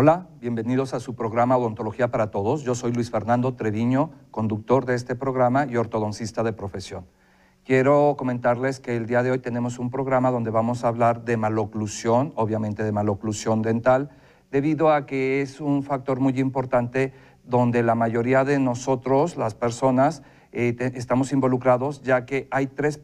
Hola, bienvenidos a su programa Odontología para Todos. Yo soy Luis Fernando Treviño, conductor de este programa y ortodoncista de profesión. Quiero comentarles que el día de hoy tenemos un programa donde vamos a hablar de maloclusión, obviamente de maloclusión dental, debido a que es un factor muy importante donde la mayoría de nosotros, las personas, eh, estamos involucrados, ya que hay tres,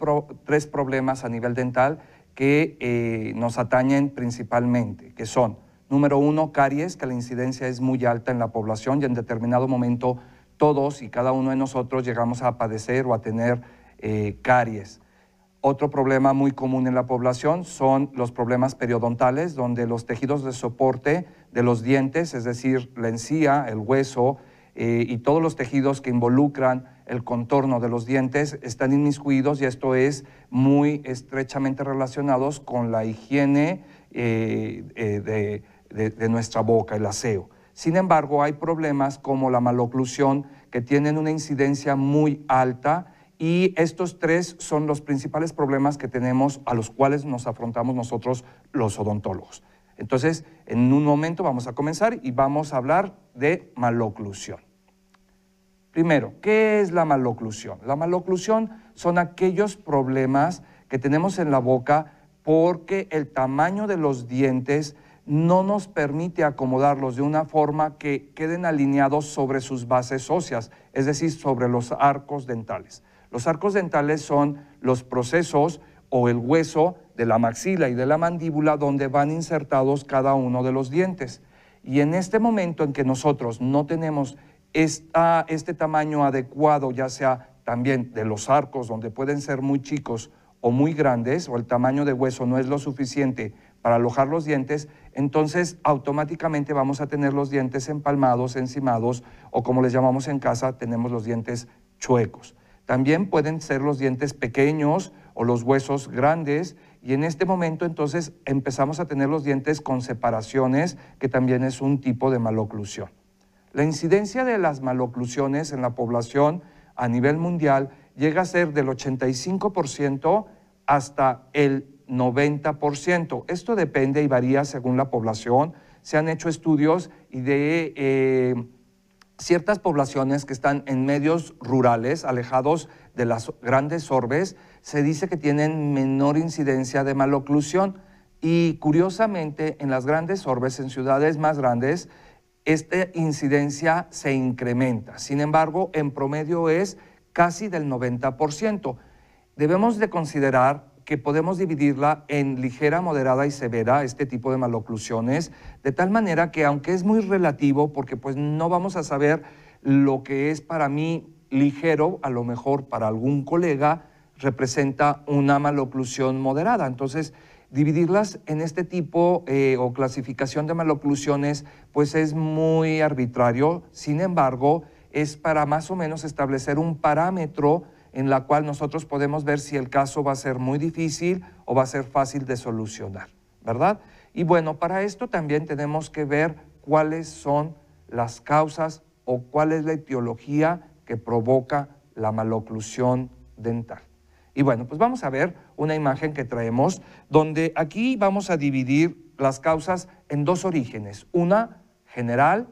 problemas a nivel dental que eh, nos atañen principalmente, que son Número uno, caries, que la incidencia es muy alta en la población y en determinado momento todos y cada uno de nosotros llegamos a padecer o a tener eh, caries. Otro problema muy común en la población son los problemas periodontales, donde los tejidos de soporte de los dientes, es decir, la encía, el hueso eh, y todos los tejidos que involucran el contorno de los dientes están inmiscuidos y esto es muy estrechamente relacionados con la higiene eh, de de, nuestra boca, el aseo. Sin embargo, hay problemas como la maloclusión que tienen una incidencia muy alta y estos tres son los principales problemas que tenemos a los cuales nos afrontamos nosotros los odontólogos. Entonces, en un momento vamos a comenzar y vamos a hablar de maloclusión. Primero, ¿qué es la maloclusión? La maloclusión son aquellos problemas que tenemos en la boca porque el tamaño de los dientes no nos permite acomodarlos de una forma que queden alineados sobre sus bases óseas, es decir, sobre los arcos dentales. Los arcos dentales son los procesos o el hueso de la maxila y de la mandíbula donde van insertados cada uno de los dientes. Y en este momento en que nosotros no tenemos este tamaño adecuado, ya sea también de los arcos, donde pueden ser muy chicos o muy grandes, o el tamaño de hueso no es lo suficiente para alojar los dientes, entonces automáticamente vamos a tener los dientes empalmados, encimados o como les llamamos en casa, tenemos los dientes chuecos. También pueden ser los dientes pequeños o los huesos grandes y en este momento entonces empezamos a tener los dientes con separaciones, que también es un tipo de maloclusión. La incidencia de las maloclusiones en la población a nivel mundial llega a ser del 85% hasta el 90%. Esto depende y varía según la población. Se han hecho estudios y de eh, ciertas poblaciones que están en medios rurales, alejados de las grandes orbes, se dice que tienen menor incidencia de maloclusión. Y curiosamente, en las grandes orbes, en ciudades más grandes, esta incidencia se incrementa. Sin embargo, en promedio es casi del 90%. Debemos de considerar que podemos dividirla en ligera, moderada y severa, este tipo de maloclusiones, de tal manera que aunque es muy relativo, porque pues no vamos a saber lo que es para mí ligero, a lo mejor para algún colega, representa una maloclusión moderada. Entonces, dividirlas en este tipo eh, o clasificación de maloclusiones, pues es muy arbitrario. Sin embargo, es para más o menos establecer un parámetro en la cual nosotros podemos ver si el caso va a ser muy difícil o va a ser fácil de solucionar, ¿verdad? Y bueno, para esto también tenemos que ver cuáles son las causas o cuál es la etiología que provoca la maloclusión dental. Y bueno, pues vamos a ver una imagen que traemos donde aquí vamos a dividir las causas en dos orígenes, una general,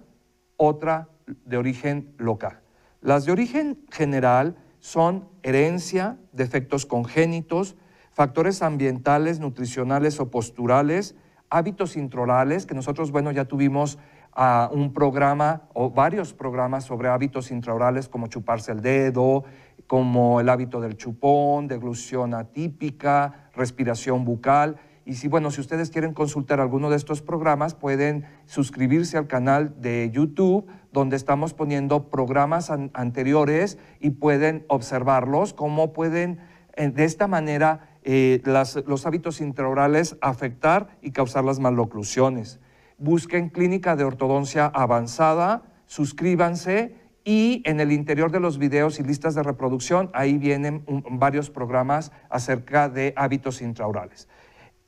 otra de origen local. Las de origen general son herencia, defectos congénitos, factores ambientales, nutricionales o posturales, hábitos intraorales, que nosotros, bueno, ya tuvimos ah, un programa o varios programas sobre hábitos intraorales como chuparse el dedo, como el hábito del chupón, deglución atípica, respiración bucal. Y si, bueno, si ustedes quieren consultar alguno de estos programas, pueden suscribirse al canal de YouTube, donde estamos poniendo programas anteriores y pueden observarlos, cómo pueden eh, de esta manera eh, los hábitos intraorales afectar y causar las maloclusiones. Busquen clínica de ortodoncia avanzada, suscríbanse y en el interior de los videos y listas de reproducción ahí vienen varios programas acerca de hábitos intraorales.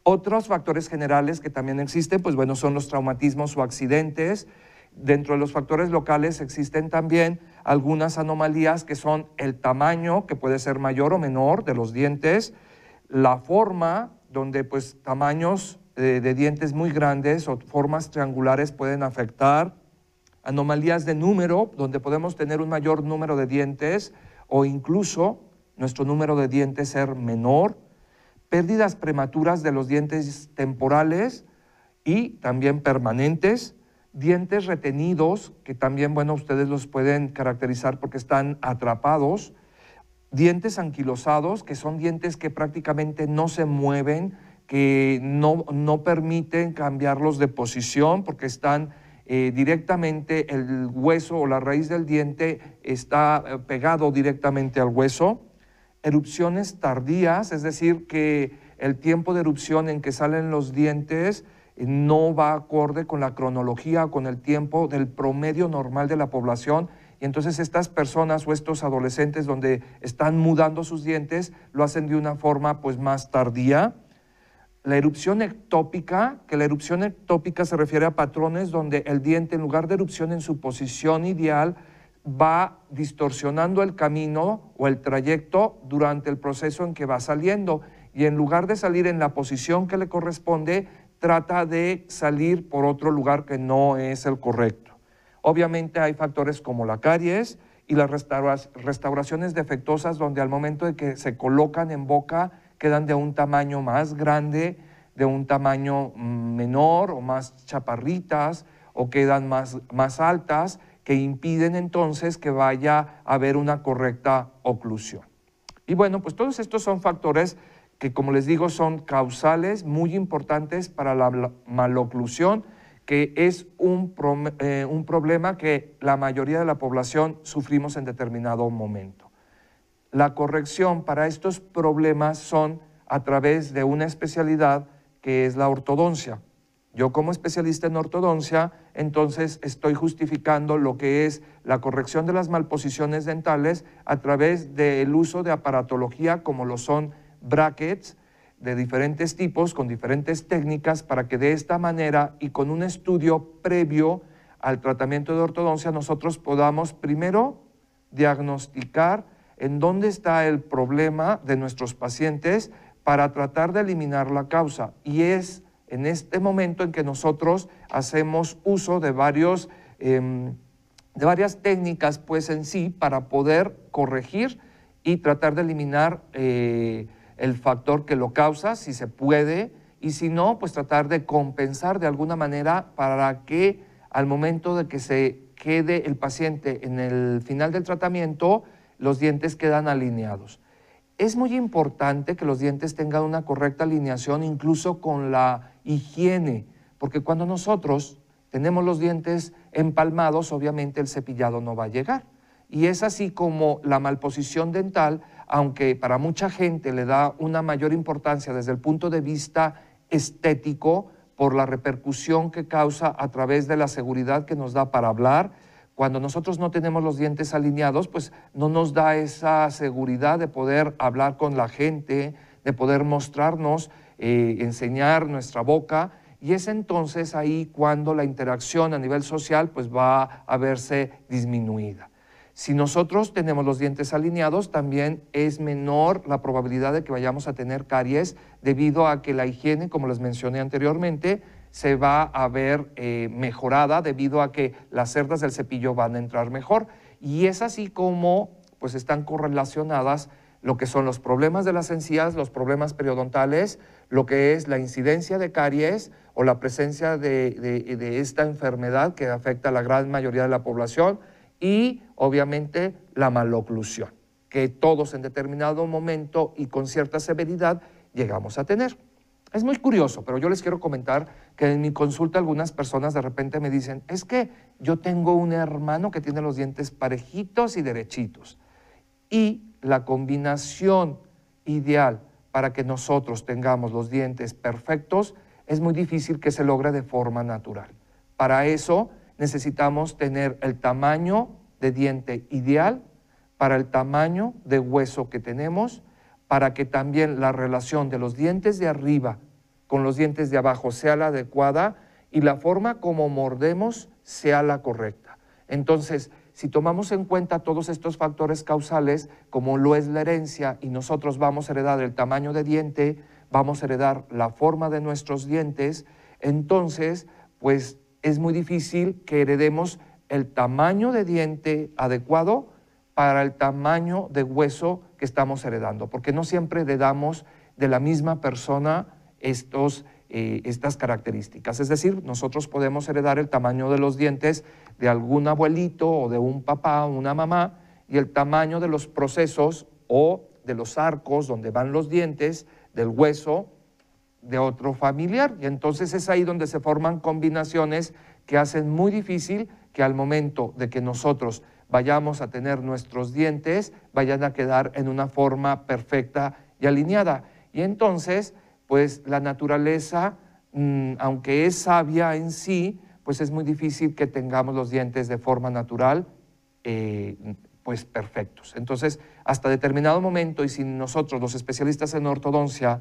Otros factores generales que también existen, pues bueno, son los traumatismos o accidentes. Dentro de los factores locales existen también algunas anomalías que son el tamaño, que puede ser mayor o menor, de los dientes, la forma, donde pues tamaños de, eh, de dientes muy grandes o formas triangulares pueden afectar, anomalías de número, donde podemos tener un mayor número de dientes o incluso nuestro número de dientes ser menor, pérdidas prematuras de los dientes temporales y también permanentes, dientes retenidos, que también, bueno, ustedes los pueden caracterizar porque están atrapados, dientes anquilosados, que son dientes que prácticamente no se mueven, que no, permiten cambiarlos de posición porque están eh, directamente, el hueso o la raíz del diente está eh, pegado directamente al hueso erupciones tardías, es decir, que el tiempo de erupción en que salen los dientes eh, no va acorde con la cronología, con el tiempo del promedio normal de la población. Y entonces estas personas o estos adolescentes donde están mudando sus dientes lo hacen de una forma pues más tardía. La erupción ectópica, que la erupción ectópica se refiere a patrones donde el diente en lugar de erupción en su posición ideal va distorsionando el camino o el trayecto durante el proceso en que va saliendo y en lugar de salir en la posición que le corresponde, trata de salir por otro lugar que no es el correcto. Obviamente hay factores como la caries y las restauraciones defectuosas donde al momento de que se colocan en boca quedan de un tamaño más grande, de un tamaño mm, menor o más chaparritas o quedan más, más altas que impiden entonces que vaya a haber una correcta oclusión. Y bueno, pues todos estos son factores que, como les digo, son causales muy importantes para la maloclusión, que es un, eh, un problema que la mayoría de la población sufrimos en determinado momento. La corrección para estos problemas son a través de una especialidad que es la ortodoncia. Yo como especialista en ortodoncia, entonces estoy justificando lo que es la corrección de las malposiciones dentales a través del uso de aparatología como lo son brackets de diferentes tipos, con diferentes técnicas, para que de esta manera y con un estudio previo al tratamiento de ortodoncia nosotros podamos primero diagnosticar en dónde está el problema de nuestros pacientes para tratar de eliminar la causa. Y es en este momento en que nosotros hacemos uso de, varios, em, de varias técnicas pues en sí para poder corregir y tratar de eliminar eh, el factor que lo causa, si se puede, y si no, pues tratar de compensar de alguna manera para que al momento de que se quede el paciente en el final del tratamiento, los dientes quedan alineados. Es muy importante que los dientes tengan una correcta alineación incluso con la higiene, porque cuando nosotros tenemos los dientes empalmados, obviamente el cepillado no va a llegar. Y es así como la malposición dental, aunque para mucha gente le da una mayor importancia desde el punto de vista estético, por la repercusión que causa a través de la seguridad que nos da para hablar. Cuando nosotros no tenemos los dientes alineados, pues no nos da esa seguridad de poder hablar con la gente, de poder mostrarnos eh, enseñar nuestra boca y es entonces ahí cuando la interacción a nivel social pues va a verse disminuida. Si nosotros tenemos los dientes alineados, también es menor la probabilidad de que vayamos a tener caries debido a que la higiene, como les mencioné anteriormente, se va a ver eh, mejorada debido a que las cerdas del cepillo van a entrar mejor. Y es así como pues están correlacionadas lo que son los problemas de las encías, los problemas periodontales, lo que es la incidencia de caries o la presencia de, esta enfermedad que afecta a la gran mayoría de la población y obviamente la maloclusión, que todos en determinado momento y con cierta severidad llegamos a tener. Es muy curioso, pero yo les quiero comentar que en mi consulta algunas personas de repente me dicen, es que yo tengo un hermano que tiene los dientes parejitos y derechitos. Y la combinación ideal para que nosotros tengamos los dientes perfectos, es muy difícil que se logre de forma natural. Para eso necesitamos tener el tamaño de diente ideal para el tamaño de hueso que tenemos, para que también la relación de los dientes de arriba con los dientes de abajo sea la adecuada y la forma como mordemos sea la correcta. Entonces, si tomamos en cuenta todos estos factores causales, como lo es la herencia, y nosotros vamos a heredar el tamaño de diente, vamos a heredar la forma de nuestros dientes, entonces, pues es muy difícil que heredemos el tamaño de diente adecuado para el tamaño de hueso que estamos heredando, porque no siempre heredamos de la misma persona estos eh, estas características. Es decir, nosotros podemos heredar el tamaño de los dientes de algún abuelito o de un papá o una mamá y el tamaño de los procesos o de los arcos donde van los dientes, del hueso de otro familiar. Y entonces es ahí donde se forman combinaciones que hacen muy difícil que al momento de que nosotros vayamos a tener nuestros dientes, vayan a quedar en una forma perfecta y alineada. Y entonces pues la naturaleza, mm, aunque es sabia en sí, pues es muy difícil que tengamos los dientes de forma natural, eh, pues perfectos. Entonces, hasta determinado momento, y si nosotros, los especialistas en ortodoncia,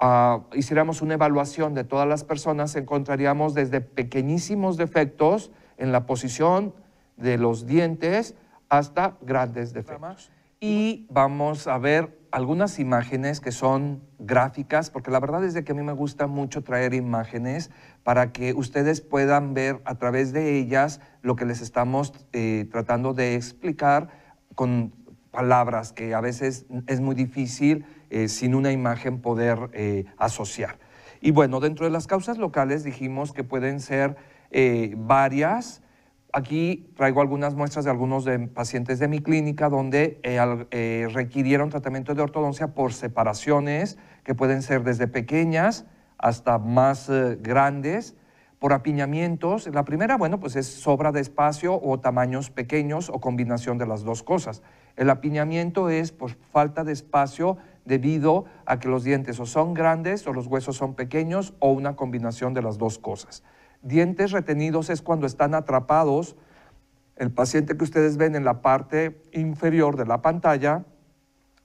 ah, hiciéramos una evaluación de todas las personas, encontraríamos desde pequeñísimos defectos en la posición de los dientes hasta grandes defectos. Y vamos a ver algunas imágenes que son gráficas, porque la verdad es de que a mí me gusta mucho traer imágenes para que ustedes puedan ver a través de ellas lo que les estamos eh, tratando de explicar con palabras que a veces es muy difícil eh, sin una imagen poder eh, asociar. Y bueno, dentro de las causas locales dijimos que pueden ser varias, Aquí traigo algunas muestras de algunos pacientes de mi clínica donde eh, eh, requirieron tratamiento de ortodoncia por separaciones que pueden ser desde pequeñas hasta más eh, grandes, por apiñamientos. La primera, bueno, pues es sobra de espacio o tamaños pequeños o combinación de las dos cosas. El apiñamiento es por falta de espacio debido a que los dientes o son grandes o los huesos son pequeños o una combinación de las dos cosas. Dientes retenidos es cuando están atrapados. El paciente que ustedes ven en la parte inferior de la pantalla,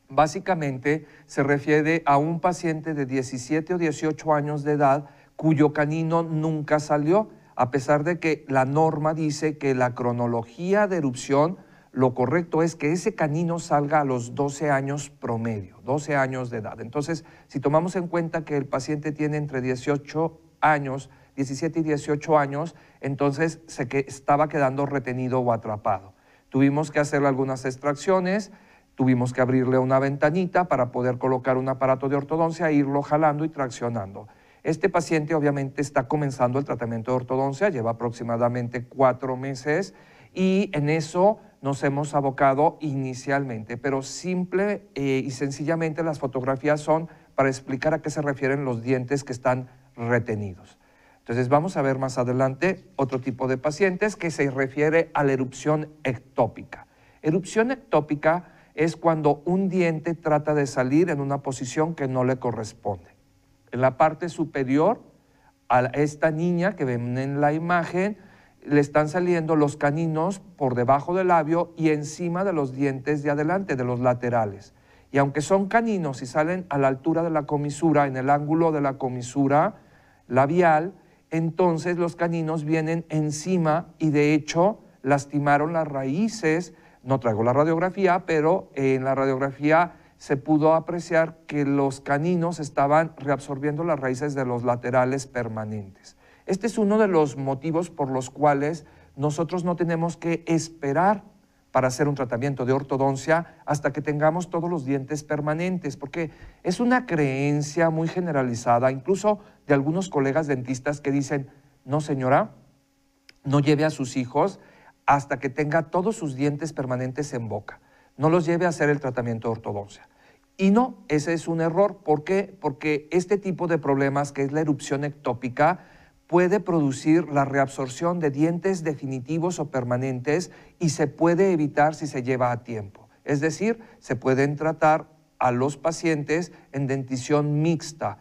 básicamente se refiere a un paciente de 17 o 18 años de edad cuyo canino nunca salió, a pesar de que la norma dice que la cronología de erupción, lo correcto es que ese canino salga a los 12 años promedio, 12 años de edad. Entonces, si tomamos en cuenta que el paciente tiene entre 18 años 17 y 18 años, entonces se estaba quedando retenido o atrapado. Tuvimos que hacerle algunas extracciones, tuvimos que abrirle una ventanita para poder colocar un aparato de ortodoncia e irlo jalando y traccionando. Este paciente obviamente está comenzando el tratamiento de ortodoncia, lleva aproximadamente cuatro meses y en eso nos hemos abocado inicialmente, pero simple eh, y sencillamente las fotografías son para explicar a qué se refieren los dientes que están retenidos. Entonces vamos a ver más adelante otro tipo de pacientes que se refiere a la erupción ectópica. Erupción ectópica es cuando un diente trata de salir en una posición que no le corresponde. En la parte superior, a esta niña que ven en la imagen, le están saliendo los caninos por debajo del labio y encima de los dientes de adelante, de los laterales. Y aunque son caninos y salen a la altura de la comisura, en el ángulo de la comisura labial, entonces los caninos vienen encima y de hecho lastimaron las raíces. No traigo la radiografía, pero eh, en la radiografía se pudo apreciar que los caninos estaban reabsorbiendo las raíces de los laterales permanentes. Este es uno de los motivos por los cuales nosotros no tenemos que esperar para hacer un tratamiento de ortodoncia hasta que tengamos todos los dientes permanentes, porque es una creencia muy generalizada, incluso de algunos colegas dentistas que dicen, no señora, no lleve a sus hijos hasta que tenga todos sus dientes permanentes en boca. No los lleve a hacer el tratamiento de ortodoncia. Y no, ese es un error. ¿Por qué? Porque este tipo de problemas, que es la erupción ectópica, puede producir la reabsorción de dientes definitivos o permanentes y se puede evitar si se lleva a tiempo. Es decir, se pueden tratar a los pacientes en dentición mixta,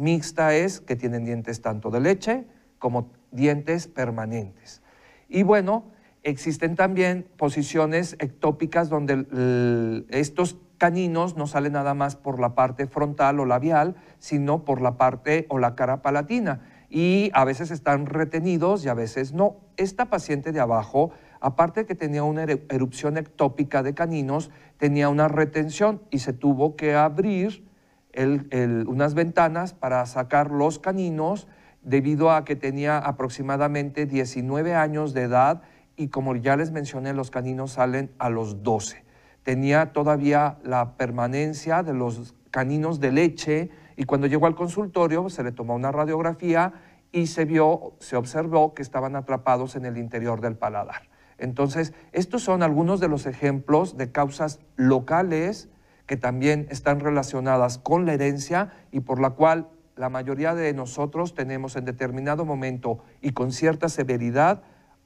Mixta es que tienen dientes tanto de leche como dientes permanentes. Y bueno, existen también posiciones ectópicas donde estos caninos no salen nada más por la parte frontal o labial, sino por la parte o la cara palatina. Y a veces están retenidos y a veces no. Esta paciente de abajo, aparte de que tenía una erupción ectópica de caninos, tenía una retención y se tuvo que abrir unas ventanas para sacar los caninos debido a que tenía aproximadamente 19 años de edad y como ya les mencioné, los caninos salen a los 12. Tenía todavía la permanencia de los caninos de leche y cuando llegó al consultorio se le tomó una radiografía y se vio, se observó que estaban atrapados en el interior del paladar. Entonces, estos son algunos de los ejemplos de causas locales que también están relacionadas con la herencia y por la cual la mayoría de nosotros tenemos en determinado momento y con cierta severidad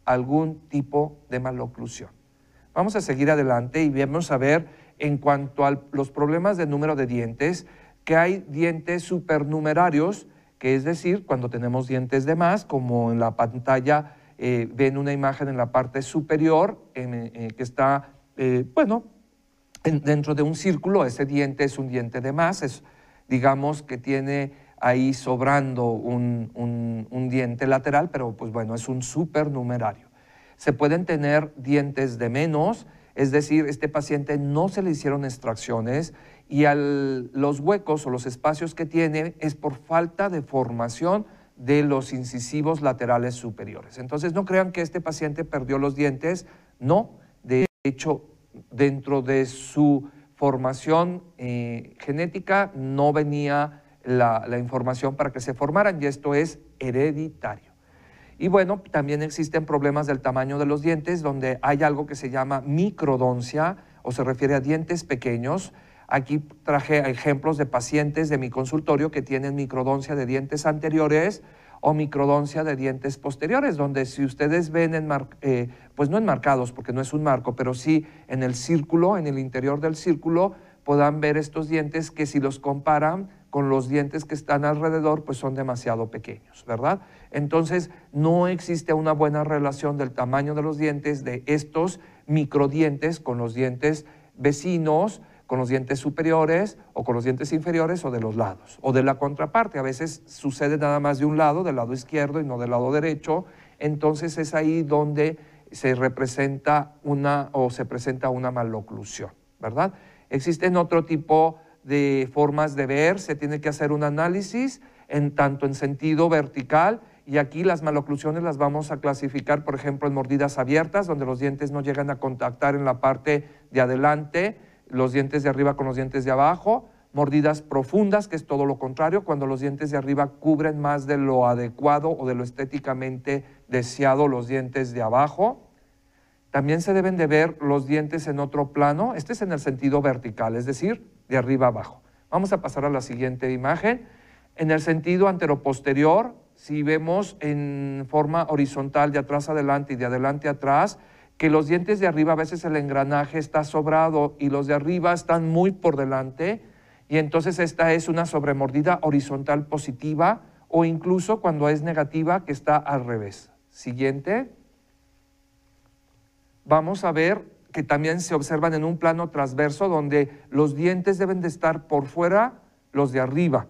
algún tipo de maloclusión. Vamos a seguir adelante y vamos a ver en cuanto a los problemas de número de dientes, que hay dientes supernumerarios, que es decir, cuando tenemos dientes de más, como en la pantalla eh, ven una imagen en la parte superior eh, que está, eh, bueno, dentro de un círculo, ese diente es un diente de más, es, digamos que tiene ahí sobrando un, diente lateral, pero pues bueno, es un supernumerario. Se pueden tener dientes de menos, es decir, este paciente no se le hicieron extracciones y los huecos o los espacios que tiene es por falta de formación de los incisivos laterales superiores. Entonces, no crean que este paciente perdió los dientes, no, de hecho dentro de su formación eh, genética no venía la, la, información para que se formaran y esto es hereditario. Y bueno, también existen problemas del tamaño de los dientes donde hay algo que se llama microdoncia o se refiere a dientes pequeños. Aquí traje ejemplos de pacientes de mi consultorio que tienen microdoncia de dientes anteriores o microdoncia de dientes posteriores, donde si ustedes ven, eh, pues no enmarcados, porque no es un marco, pero sí en el círculo, en el interior del círculo, puedan ver estos dientes que si los comparan con los dientes que están alrededor, pues son demasiado pequeños, ¿verdad? Entonces, no existe una buena relación del tamaño de los dientes de estos microdientes con los dientes vecinos, con los dientes superiores o con los dientes inferiores o de los lados, o de la contraparte. A veces sucede nada más de un lado, del lado izquierdo y no del lado derecho. Entonces es ahí donde se representa una o se presenta una maloclusión, ¿verdad? Existen otro tipo de formas de ver, se tiene que hacer un análisis en tanto en sentido vertical y aquí las maloclusiones las vamos a clasificar, por ejemplo, en mordidas abiertas, donde los dientes no llegan a contactar en la parte de adelante, los dientes de arriba con los dientes de abajo, mordidas profundas, que es todo lo contrario, cuando los dientes de arriba cubren más de lo adecuado o de lo estéticamente deseado los dientes de abajo. También se deben de ver los dientes en otro plano, este es en el sentido vertical, es decir, de arriba abajo. Vamos a pasar a la siguiente imagen. En el sentido anteroposterior, si vemos en forma horizontal de atrás adelante y de adelante atrás, que los dientes de arriba, a veces el engranaje está sobrado y los de arriba están muy por delante, y entonces esta es una sobremordida horizontal positiva o incluso cuando es negativa que está al revés. Siguiente. Vamos a ver que también se observan en un plano transverso donde los dientes deben de estar por fuera los de arriba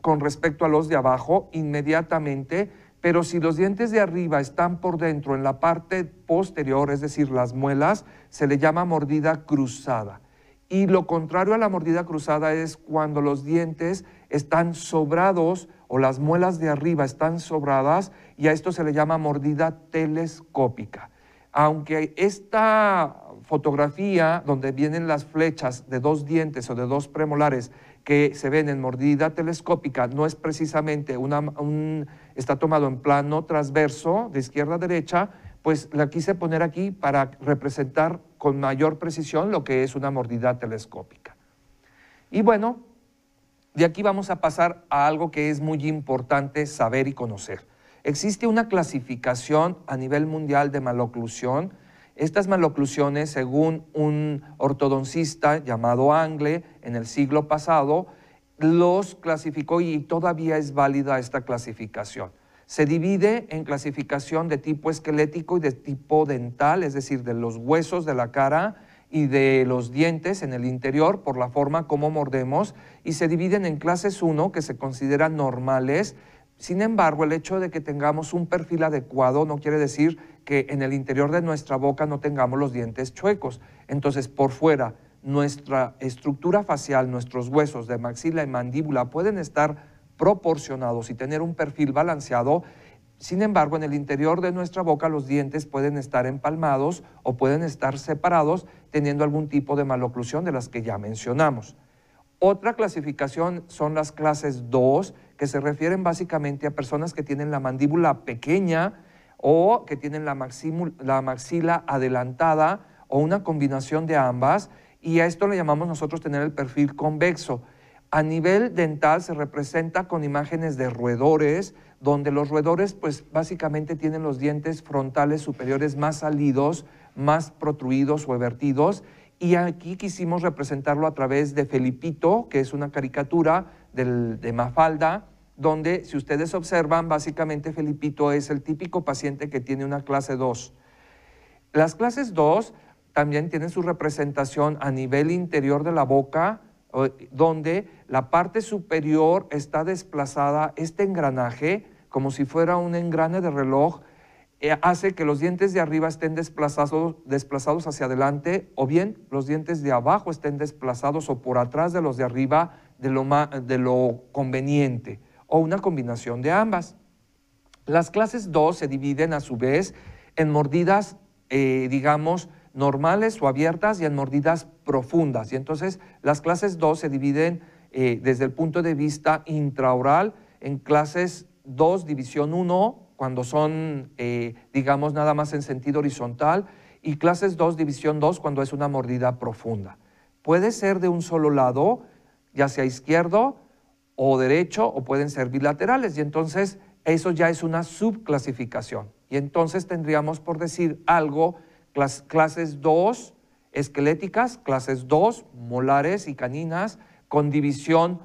con respecto a los de abajo inmediatamente pero si los dientes de arriba están por dentro, en la parte posterior, es decir, las muelas, se le llama mordida cruzada. Y lo contrario a la mordida cruzada es cuando los dientes están sobrados o las muelas de arriba están sobradas y a esto se le llama mordida telescópica. Aunque esta fotografía donde vienen las flechas de dos dientes o de dos premolares que se ven en mordida telescópica no es precisamente una, un está tomado en plano transverso, de izquierda a derecha, pues la quise poner aquí para representar con mayor precisión lo que es una mordida telescópica. Y bueno, de aquí vamos a pasar a algo que es muy importante saber y conocer. Existe una clasificación a nivel mundial de maloclusión. Estas maloclusiones, según un ortodoncista llamado Angle en el siglo pasado, los clasificó y todavía es válida esta clasificación. Se divide en clasificación de tipo esquelético y de tipo dental, es decir, de los huesos de la cara y de los dientes en el interior por la forma como mordemos y se dividen en clases 1 que se consideran normales. Sin embargo, el hecho de que tengamos un perfil adecuado no quiere decir que en el interior de nuestra boca no tengamos los dientes chuecos. Entonces, por fuera nuestra estructura facial, nuestros huesos de maxila y mandíbula pueden estar proporcionados y tener un perfil balanceado. Sin embargo, en el interior de nuestra boca los dientes pueden estar empalmados o pueden estar separados teniendo algún tipo de maloclusión de las que ya mencionamos. Otra clasificación son las clases 2, que se refieren básicamente a personas que tienen la mandíbula pequeña o que tienen la, maxila adelantada o una combinación de ambas y a esto le llamamos nosotros tener el perfil convexo. A nivel dental se representa con imágenes de roedores, donde los roedores pues básicamente tienen los dientes frontales superiores más salidos, más protruidos o evertidos. Y aquí quisimos representarlo a través de Felipito, que es una caricatura de Mafalda, donde si ustedes observan, básicamente Felipito es el típico paciente que tiene una clase 2. Las clases 2 también tienen su representación a nivel interior de la boca, donde la parte superior está desplazada, este engranaje, como si fuera un engrane de reloj, eh, hace que los dientes de arriba estén desplazados, desplazados hacia adelante o bien los dientes de abajo estén desplazados o por atrás de los de arriba de lo, de lo conveniente o una combinación de ambas. Las clases 2 se dividen a su vez en mordidas, eh, digamos, normales o abiertas y en mordidas profundas. Y entonces las clases 2 se dividen eh, desde el punto de vista intraoral en clases 2, división 1, cuando son, eh, digamos, nada más en sentido horizontal, y clases 2, división 2, cuando es una mordida profunda. Puede ser de un solo lado, ya sea izquierdo o derecho, o pueden ser bilaterales, y entonces eso ya es una subclasificación. Y entonces tendríamos por decir algo clases 2 esqueléticas, clases 2 molares y caninas, con división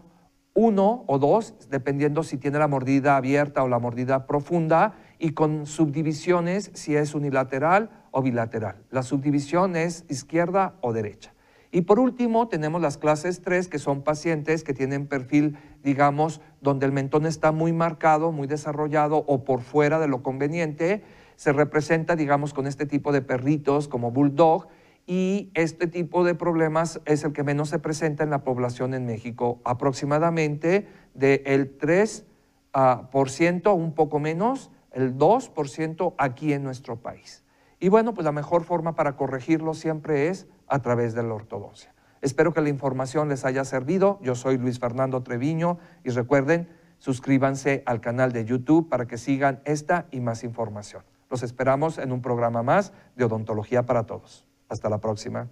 1 o 2, dependiendo si tiene la mordida abierta o la mordida profunda, y con subdivisiones si es unilateral o bilateral. La subdivisión es izquierda o derecha. Y por último, tenemos las clases 3, que son pacientes que tienen perfil, digamos, donde el mentón está muy marcado, muy desarrollado o por fuera de lo conveniente, se representa, digamos, con este tipo de perritos como bulldog y este tipo de problemas es el que menos se presenta en la población en México, aproximadamente del 3% ah, un poco menos, el 2% aquí en nuestro país. Y bueno, pues la mejor forma para corregirlo siempre es a través de la ortodoncia. Espero que la información les haya servido. Yo soy Luis Fernando Treviño y recuerden, suscríbanse al canal de YouTube para que sigan esta y más información. Los esperamos en un programa más de Odontología para Todos. Hasta la próxima.